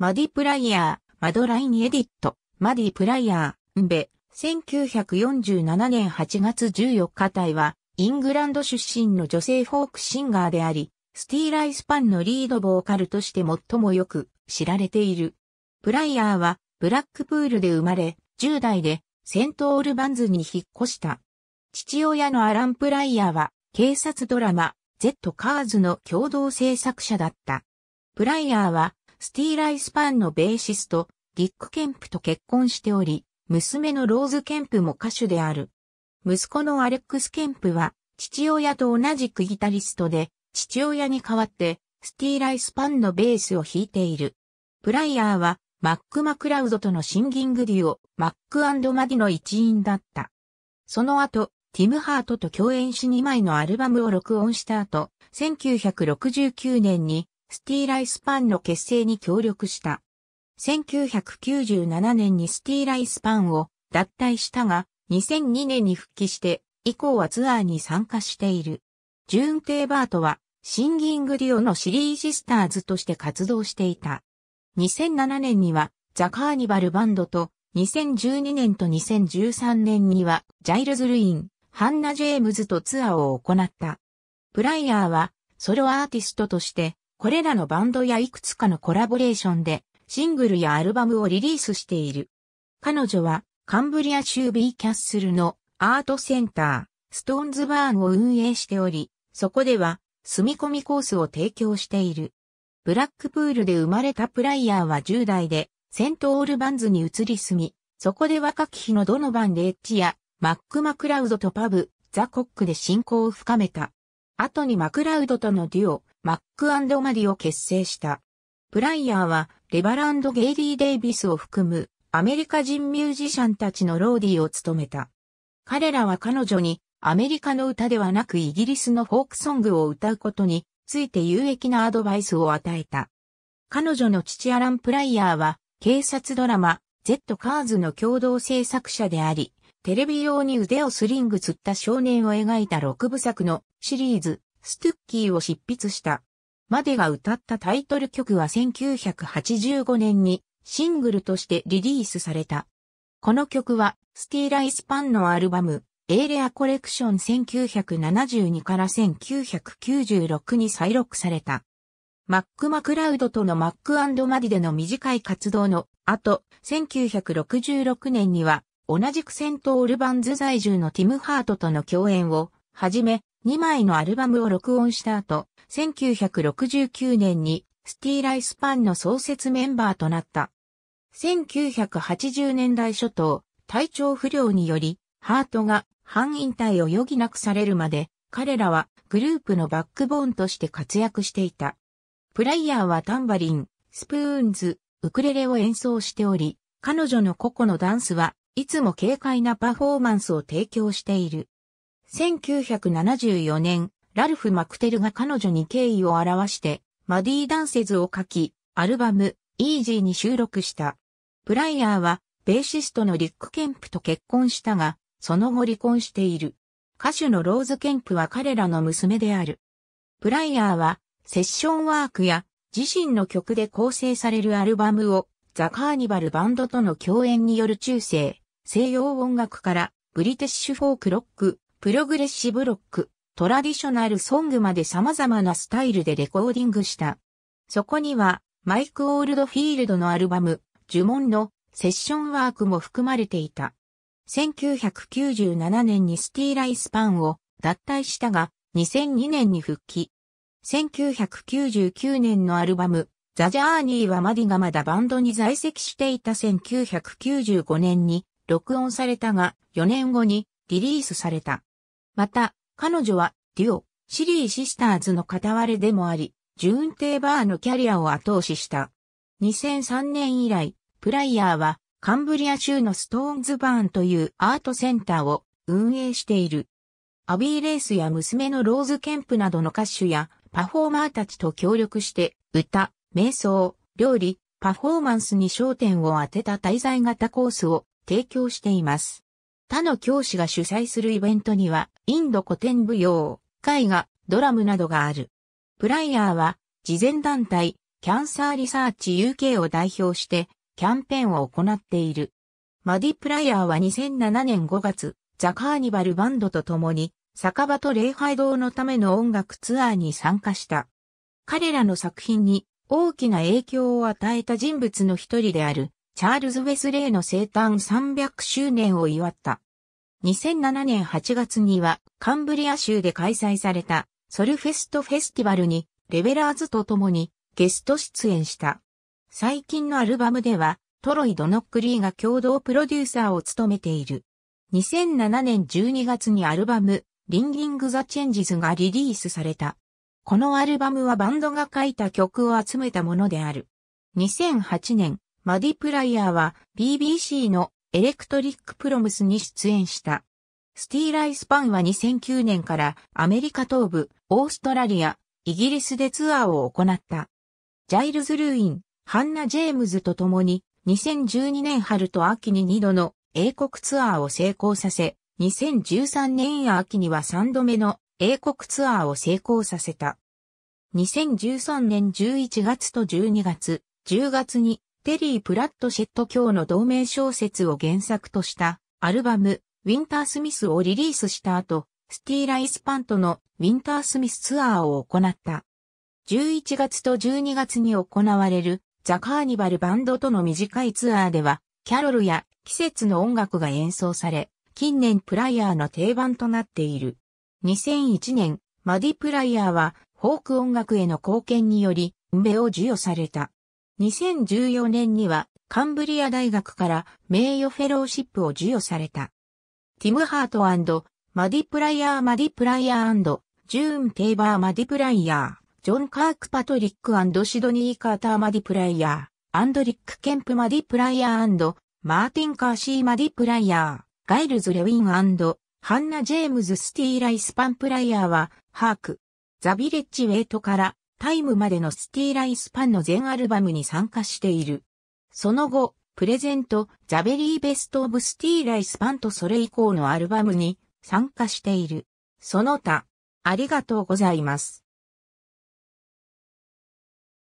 マディプライヤー、マドラインエディット、マディプライヤー、ンベ、1947年8月14日隊は、イングランド出身の女性フォークシンガーであり、スティーライスパンのリードボーカルとして最もよく知られている。プライヤーは、ブラックプールで生まれ、10代で、セントオールバンズに引っ越した。父親のアラン・プライヤーは、警察ドラマ、Z カーズの共同制作者だった。プライヤーは、スティーライスパンのベーシスト、ディック・ケンプと結婚しており、娘のローズ・ケンプも歌手である。息子のアレックス・ケンプは、父親と同じくギタリストで、父親に代わって、スティーライスパンのベースを弾いている。プライヤーは、マック・マクラウドとのシンギングデュオ、マックマディの一員だった。その後、ティム・ハートと共演し2枚のアルバムを録音した後、1969年にスティーライスパンの結成に協力した。1997年にスティーライスパンを脱退したが、2002年に復帰して、以降はツアーに参加している。ジューン・テーバートは、シンギングデュオのシリーシスターズとして活動していた。2007年には、ザ・カーニバルバンドと、2012年と2013年には、ジャイルズ・ルイン、ハンナ・ジェームズとツアーを行った。プライヤーは、ソロアーティストとして、これらのバンドやいくつかのコラボレーションで、シングルやアルバムをリリースしている。彼女は、カンブリア州ビーキャッスルのアートセンター、ストーンズバーンを運営しており、そこでは、住み込みコースを提供している。ブラックプールで生まれたプライヤーは10代で、セントオールバンズに移り住み、そこで若き日のドノバン・エッジや、マック・マクラウドとパブ、ザ・コックで進行を深めた。後にマクラウドとのデュオ、マックマリを結成した。プライヤーは、レバランド・ゲイリー・デイビスを含む、アメリカ人ミュージシャンたちのローディーを務めた。彼らは彼女に、アメリカの歌ではなくイギリスのフォークソングを歌うことについて有益なアドバイスを与えた。彼女の父アラン・プライヤーは、警察ドラマ、Z カーズの共同制作者であり、テレビ用に腕をスリング釣った少年を描いた6部作のシリーズ、ストゥッキーを執筆した。までが歌ったタイトル曲は1985年にシングルとしてリリースされた。この曲はスティーライスパンのアルバムエーレアコレクション1972から1996に再録された。マック・マクラウドとのマックマディでの短い活動の後、1966年には同じくセントオルバンズ在住のティム・ハートとの共演をはじめ、2枚のアルバムを録音した後、1969年にスティーライスパンの創設メンバーとなった。1980年代初頭、体調不良により、ハートが半引退を余儀なくされるまで、彼らはグループのバックボーンとして活躍していた。プライヤーはタンバリン、スプーンズ、ウクレレを演奏しており、彼女の個々のダンスはいつも軽快なパフォーマンスを提供している。1974年、ラルフ・マクテルが彼女に敬意を表して、マディ・ダンセズを書き、アルバム、イージーに収録した。プライヤーは、ベーシストのリック・ケンプと結婚したが、その後離婚している。歌手のローズ・ケンプは彼らの娘である。プライヤーは、セッションワークや、自身の曲で構成されるアルバムを、ザ・カーニバルバンドとの共演による中世、西洋音楽から、ブリティッシュ・フォーク・ロック、プログレッシブロック、トラディショナルソングまで様々なスタイルでレコーディングした。そこには、マイク・オールドフィールドのアルバム、呪文のセッションワークも含まれていた。1997年にスティーライスパンを脱退したが、2002年に復帰。1999年のアルバム、ザ・ジャーニーはマディがまだバンドに在籍していた1995年に録音されたが、4年後にリリースされた。また、彼女は、デュオ、シリーシスターズの片割れでもあり、ジューン・テーバーのキャリアを後押しした。2003年以来、プライヤーは、カンブリア州のストーンズバーンというアートセンターを運営している。アビー・レースや娘のローズ・ケンプなどの歌手やパフォーマーたちと協力して、歌、瞑想、料理、パフォーマンスに焦点を当てた滞在型コースを提供しています。他の教師が主催するイベントには、インド古典舞踊、絵画、ドラムなどがある。プライヤーは、慈善団体、キャンサーリサーチ UK を代表して、キャンペーンを行っている。マディ・プライヤーは2007年5月、ザ・カーニバルバンドと共に、酒場と礼拝堂のための音楽ツアーに参加した。彼らの作品に大きな影響を与えた人物の一人である、チャールズ・ウェスレイの生誕300周年を祝った。2007年8月にはカンブリア州で開催されたソルフェストフェスティバルにレベラーズと共にゲスト出演した。最近のアルバムではトロイ・ドノックリーが共同プロデューサーを務めている。2007年12月にアルバムリンギング・ザ・チェンジズがリリースされた。このアルバムはバンドが書いた曲を集めたものである。2008年、マディ・プライヤーは BBC のエレクトリック・プロムスに出演した。スティーライスパンは2009年からアメリカ東部、オーストラリア、イギリスでツアーを行った。ジャイルズ・ルーイン、ハンナ・ジェームズと共に2012年春と秋に2度の英国ツアーを成功させ、2013年秋には3度目の英国ツアーを成功させた。2013年11月と12月、10月にテリー・プラットシェット卿の同名小説を原作としたアルバム、ウィンター・スミスをリリースした後、スティーラ・イスパントのウィンター・スミスツアーを行った。11月と12月に行われるザ・カーニバルバンドとの短いツアーでは、キャロルや季節の音楽が演奏され、近年プライヤーの定番となっている。2001年、マディ・プライヤーはフォーク音楽への貢献により、運命を授与された。2014年にはカンブリア大学から名誉フェローシップを授与された。ティム・ハートマディ・プライヤー・マディ・プライヤージューン・テイバー・マディ・プライヤー、ジョン・カーク・パトリックシドニー・カーター・マディ・プライヤー、アンドリック・ケンプ・マディ・プライヤーマーティン・カーシー・マディ・プライヤー、ガイルズ・レウィンハンナ・ジェームズ・スティーライス・パン・プライヤーは、ハーク、ザ・ビレッジ・ウェイトからタイムまでのスティーライスパンの全アルバムに参加している。その後、プレゼント、ザベリーベストオブスティーライスパンとそれ以降のアルバムに参加している。その他、ありがとうございます。